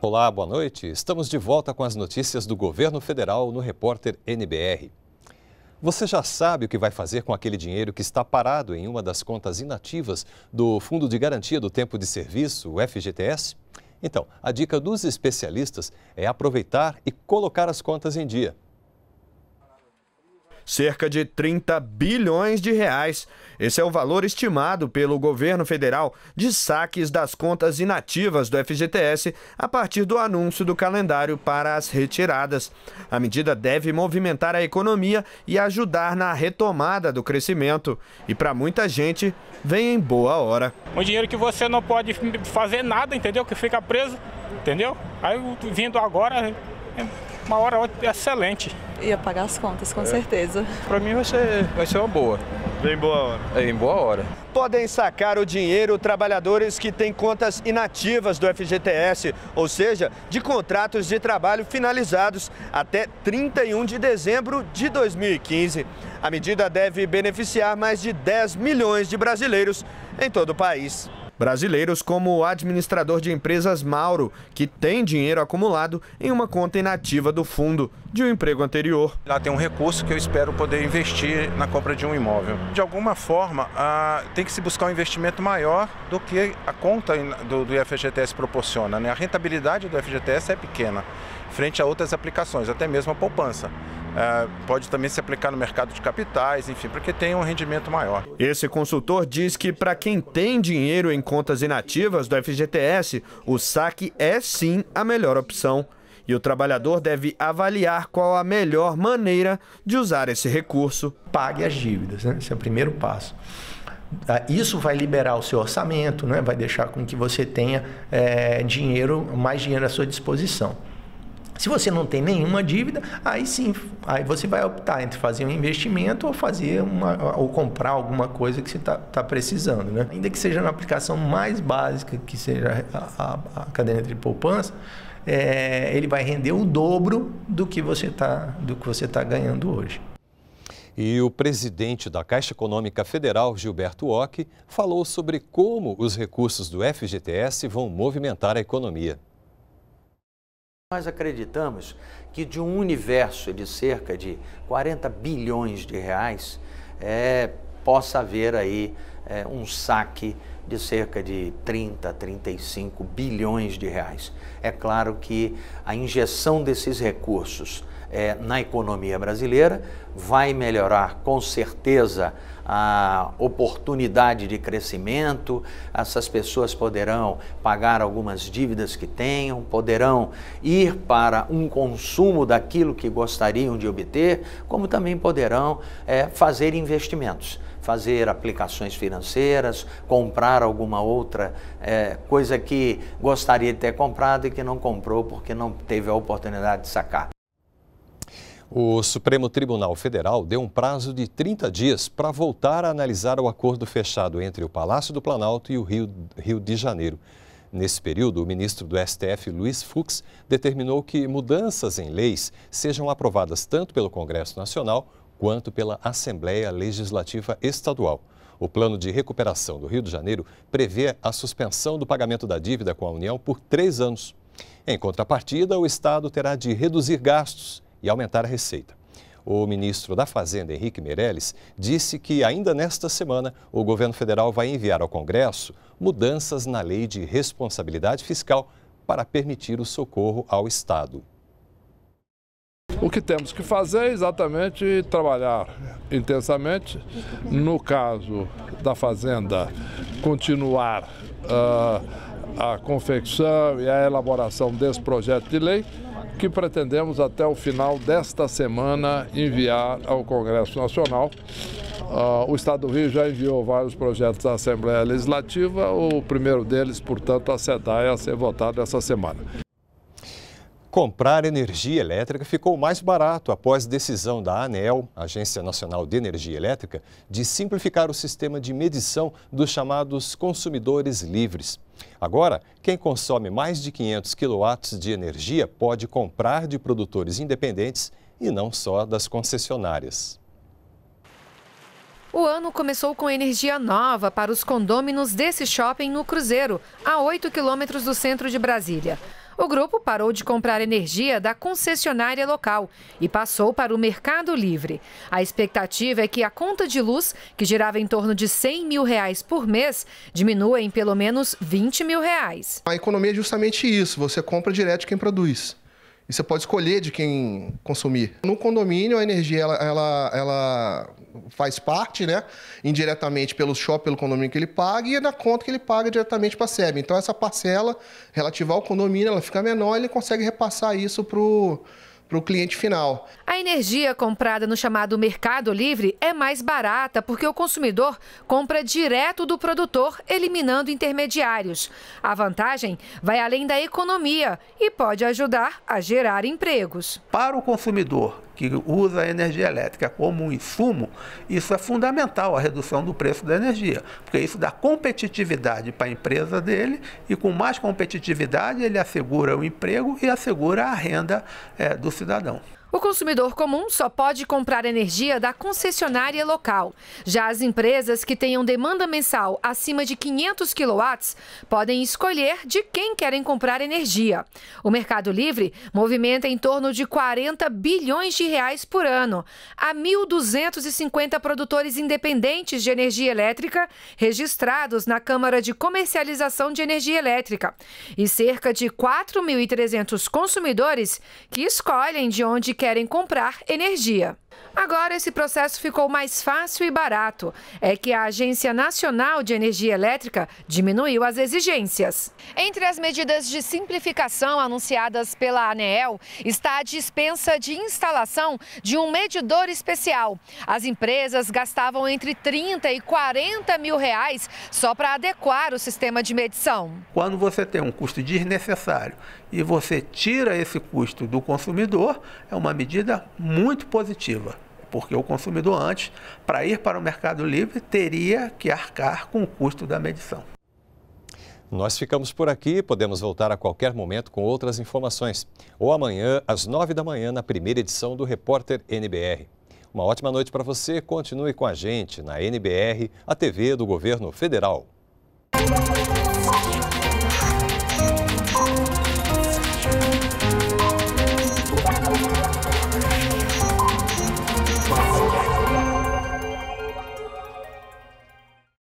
Olá, boa noite. Estamos de volta com as notícias do governo federal no repórter NBR. Você já sabe o que vai fazer com aquele dinheiro que está parado em uma das contas inativas do Fundo de Garantia do Tempo de Serviço, o FGTS? Então, a dica dos especialistas é aproveitar e colocar as contas em dia cerca de 30 bilhões de reais. Esse é o valor estimado pelo governo federal de saques das contas inativas do FGTS a partir do anúncio do calendário para as retiradas. A medida deve movimentar a economia e ajudar na retomada do crescimento. E para muita gente, vem em boa hora. Um dinheiro que você não pode fazer nada, entendeu? Que fica preso, entendeu? Aí vindo agora, é uma hora é excelente. Ia pagar as contas, com é. certeza. Para mim vai ser, vai ser uma boa. Bem boa hora. É, em boa hora. Podem sacar o dinheiro trabalhadores que têm contas inativas do FGTS, ou seja, de contratos de trabalho finalizados até 31 de dezembro de 2015. A medida deve beneficiar mais de 10 milhões de brasileiros em todo o país. Brasileiros como o administrador de empresas Mauro, que tem dinheiro acumulado em uma conta inativa do fundo de um emprego anterior. Lá tem um recurso que eu espero poder investir na compra de um imóvel. De alguma forma, ah, tem que se buscar um investimento maior do que a conta do, do FGTS proporciona. Né? A rentabilidade do FGTS é pequena, frente a outras aplicações, até mesmo a poupança. Uh, pode também se aplicar no mercado de capitais, enfim, porque tem um rendimento maior. Esse consultor diz que para quem tem dinheiro em contas inativas do FGTS, o saque é sim a melhor opção. E o trabalhador deve avaliar qual a melhor maneira de usar esse recurso. Pague as dívidas, né? Esse é o primeiro passo. Ah, isso vai liberar o seu orçamento, né? vai deixar com que você tenha é, dinheiro, mais dinheiro à sua disposição. Se você não tem nenhuma dívida, aí sim, aí você vai optar entre fazer um investimento ou fazer uma, ou comprar alguma coisa que você está tá precisando, né? Ainda que seja na aplicação mais básica, que seja a, a, a caderneta de poupança, é, ele vai render o dobro do que você está do que você tá ganhando hoje. E o presidente da Caixa Econômica Federal, Gilberto Ock, falou sobre como os recursos do FGTS vão movimentar a economia. Nós acreditamos que de um universo de cerca de 40 bilhões de reais, é, possa haver aí é, um saque de cerca de 30, 35 bilhões de reais. É claro que a injeção desses recursos é, na economia brasileira vai melhorar com certeza a oportunidade de crescimento, essas pessoas poderão pagar algumas dívidas que tenham, poderão ir para um consumo daquilo que gostariam de obter, como também poderão é, fazer investimentos fazer aplicações financeiras, comprar alguma outra é, coisa que gostaria de ter comprado e que não comprou porque não teve a oportunidade de sacar. O Supremo Tribunal Federal deu um prazo de 30 dias para voltar a analisar o acordo fechado entre o Palácio do Planalto e o Rio, Rio de Janeiro. Nesse período, o ministro do STF, Luiz Fux, determinou que mudanças em leis sejam aprovadas tanto pelo Congresso Nacional quanto pela Assembleia Legislativa Estadual. O Plano de Recuperação do Rio de Janeiro prevê a suspensão do pagamento da dívida com a União por três anos. Em contrapartida, o Estado terá de reduzir gastos e aumentar a receita. O ministro da Fazenda, Henrique Meirelles, disse que ainda nesta semana o governo federal vai enviar ao Congresso mudanças na lei de responsabilidade fiscal para permitir o socorro ao Estado. O que temos que fazer é exatamente trabalhar intensamente. No caso da Fazenda, continuar uh, a confecção e a elaboração desse projeto de lei que pretendemos até o final desta semana enviar ao Congresso Nacional. Uh, o Estado do Rio já enviou vários projetos à Assembleia Legislativa, o primeiro deles, portanto, a SEDAI a ser votado essa semana. Comprar energia elétrica ficou mais barato após decisão da Anel, Agência Nacional de Energia Elétrica, de simplificar o sistema de medição dos chamados consumidores livres. Agora, quem consome mais de 500 kW de energia pode comprar de produtores independentes e não só das concessionárias. O ano começou com energia nova para os condôminos desse shopping no Cruzeiro, a 8 quilômetros do centro de Brasília. O grupo parou de comprar energia da concessionária local e passou para o Mercado Livre. A expectativa é que a conta de luz, que girava em torno de 100 mil reais por mês, diminua em pelo menos 20 mil reais. A economia é justamente isso: você compra direto quem produz. E você pode escolher de quem consumir. No condomínio, a energia ela, ela, ela faz parte, né? Indiretamente pelo shopping, pelo condomínio que ele paga, e é na conta que ele paga diretamente para a SEB. Então essa parcela relativa ao condomínio, ela fica menor, ele consegue repassar isso para o para o cliente final. A energia comprada no chamado Mercado Livre é mais barata porque o consumidor compra direto do produtor, eliminando intermediários. A vantagem vai além da economia e pode ajudar a gerar empregos. Para o consumidor que usa a energia elétrica como um insumo, isso é fundamental, a redução do preço da energia, porque isso dá competitividade para a empresa dele e com mais competitividade ele assegura o emprego e assegura a renda é, do cidadão. O consumidor comum só pode comprar energia da concessionária local. Já as empresas que tenham demanda mensal acima de 500 kW podem escolher de quem querem comprar energia. O Mercado Livre movimenta em torno de 40 bilhões de reais por ano. Há 1.250 produtores independentes de energia elétrica registrados na Câmara de Comercialização de Energia Elétrica e cerca de 4.300 consumidores que escolhem de onde querem comprar energia. Agora esse processo ficou mais fácil e barato. É que a Agência Nacional de Energia Elétrica diminuiu as exigências. Entre as medidas de simplificação anunciadas pela ANEEL está a dispensa de instalação de um medidor especial. As empresas gastavam entre 30 e 40 mil reais só para adequar o sistema de medição. Quando você tem um custo desnecessário e você tira esse custo do consumidor, é uma medida muito positiva porque o consumidor antes, para ir para o Mercado Livre, teria que arcar com o custo da medição. Nós ficamos por aqui, podemos voltar a qualquer momento com outras informações. Ou amanhã, às nove da manhã, na primeira edição do Repórter NBR. Uma ótima noite para você, continue com a gente na NBR, a TV do Governo Federal.